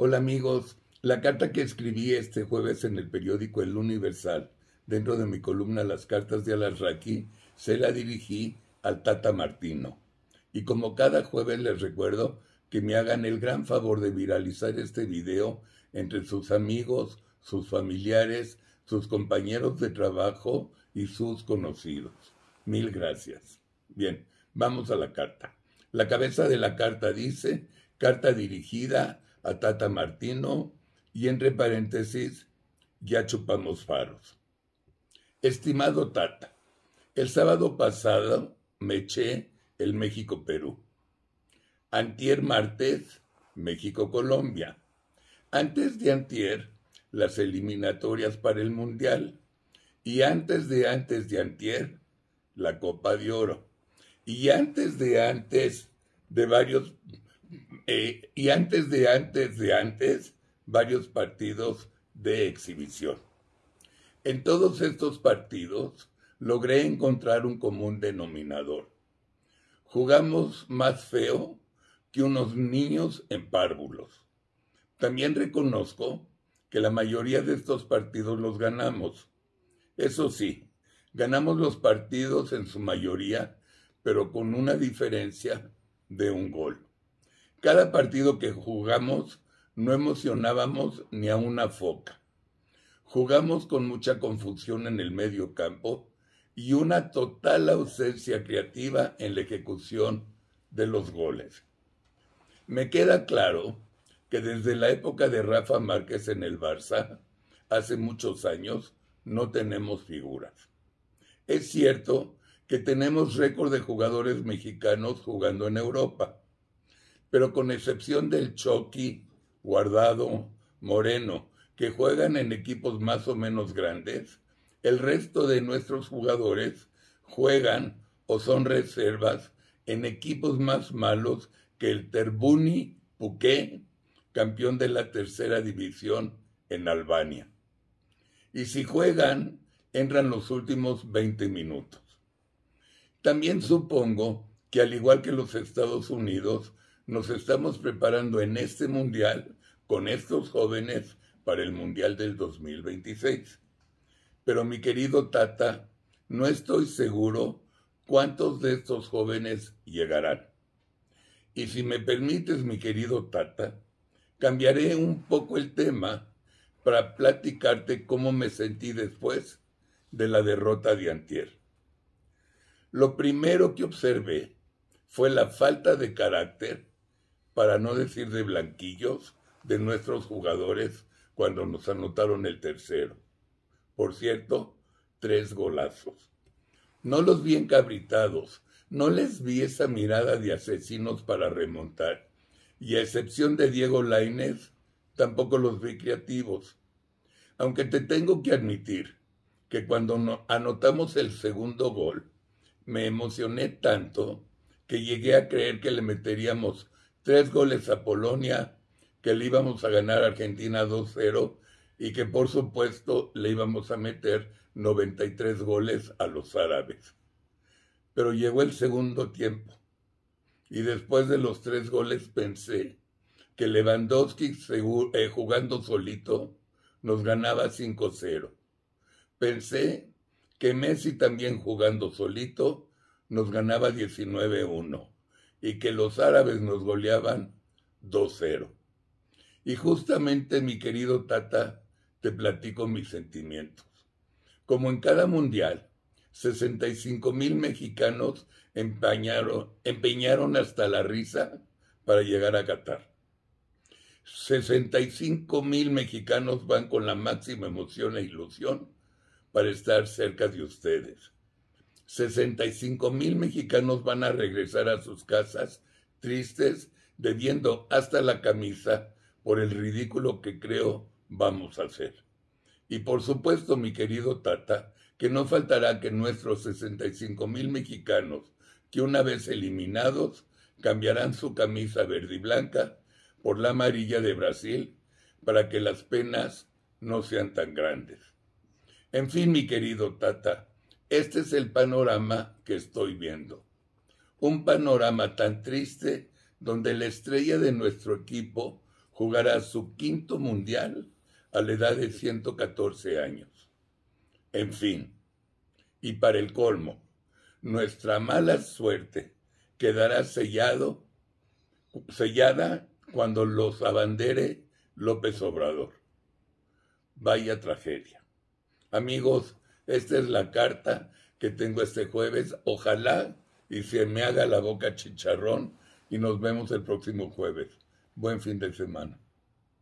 Hola amigos, la carta que escribí este jueves en el periódico El Universal, dentro de mi columna Las cartas de Alarraqui, se la dirigí al Tata Martino. Y como cada jueves les recuerdo que me hagan el gran favor de viralizar este video entre sus amigos, sus familiares, sus compañeros de trabajo y sus conocidos. Mil gracias. Bien, vamos a la carta. La cabeza de la carta dice, carta dirigida a Tata Martino y entre paréntesis, ya chupamos faros. Estimado Tata, el sábado pasado me eché el México-Perú. Antier martes, México-Colombia. Antes de antier, las eliminatorias para el Mundial. Y antes de antes de antier, la Copa de Oro. Y antes de antes de varios eh, y antes de antes de antes, varios partidos de exhibición. En todos estos partidos logré encontrar un común denominador. Jugamos más feo que unos niños en párvulos. También reconozco que la mayoría de estos partidos los ganamos. Eso sí, ganamos los partidos en su mayoría, pero con una diferencia de un gol. Cada partido que jugamos no emocionábamos ni a una foca. Jugamos con mucha confusión en el medio campo y una total ausencia creativa en la ejecución de los goles. Me queda claro que desde la época de Rafa Márquez en el Barça, hace muchos años, no tenemos figuras. Es cierto que tenemos récord de jugadores mexicanos jugando en Europa, pero con excepción del Chucky, Guardado, Moreno, que juegan en equipos más o menos grandes, el resto de nuestros jugadores juegan o son reservas en equipos más malos que el Terbuni Puque, campeón de la tercera división en Albania. Y si juegan, entran los últimos 20 minutos. También supongo que al igual que los Estados Unidos, nos estamos preparando en este mundial con estos jóvenes para el mundial del 2026. Pero mi querido Tata, no estoy seguro cuántos de estos jóvenes llegarán. Y si me permites, mi querido Tata, cambiaré un poco el tema para platicarte cómo me sentí después de la derrota de Antier. Lo primero que observé fue la falta de carácter para no decir de blanquillos, de nuestros jugadores cuando nos anotaron el tercero. Por cierto, tres golazos. No los vi encabritados, no les vi esa mirada de asesinos para remontar, y a excepción de Diego Lainez, tampoco los vi creativos. Aunque te tengo que admitir que cuando anotamos el segundo gol, me emocioné tanto que llegué a creer que le meteríamos tres goles a Polonia, que le íbamos a ganar a Argentina 2-0 y que por supuesto le íbamos a meter 93 goles a los árabes. Pero llegó el segundo tiempo y después de los tres goles pensé que Lewandowski eh, jugando solito nos ganaba 5-0. Pensé que Messi también jugando solito nos ganaba 19-1 y que los árabes nos goleaban 2-0. Y justamente, mi querido Tata, te platico mis sentimientos. Como en cada mundial, 65 mil mexicanos empeñaron, hasta la risa para llegar a Qatar. 65 mil mexicanos van con la máxima emoción e ilusión para estar cerca de ustedes. 65 mil mexicanos van a regresar a sus casas tristes, debiendo hasta la camisa por el ridículo que creo vamos a hacer. Y por supuesto, mi querido Tata, que no faltará que nuestros 65 mil mexicanos, que una vez eliminados, cambiarán su camisa verde y blanca por la amarilla de Brasil para que las penas no sean tan grandes. En fin, mi querido Tata, este es el panorama que estoy viendo. Un panorama tan triste donde la estrella de nuestro equipo jugará su quinto mundial a la edad de 114 años. En fin, y para el colmo, nuestra mala suerte quedará sellado, sellada cuando los abandere López Obrador. Vaya tragedia. Amigos, esta es la carta que tengo este jueves. Ojalá y se me haga la boca chicharrón y nos vemos el próximo jueves. Buen fin de semana.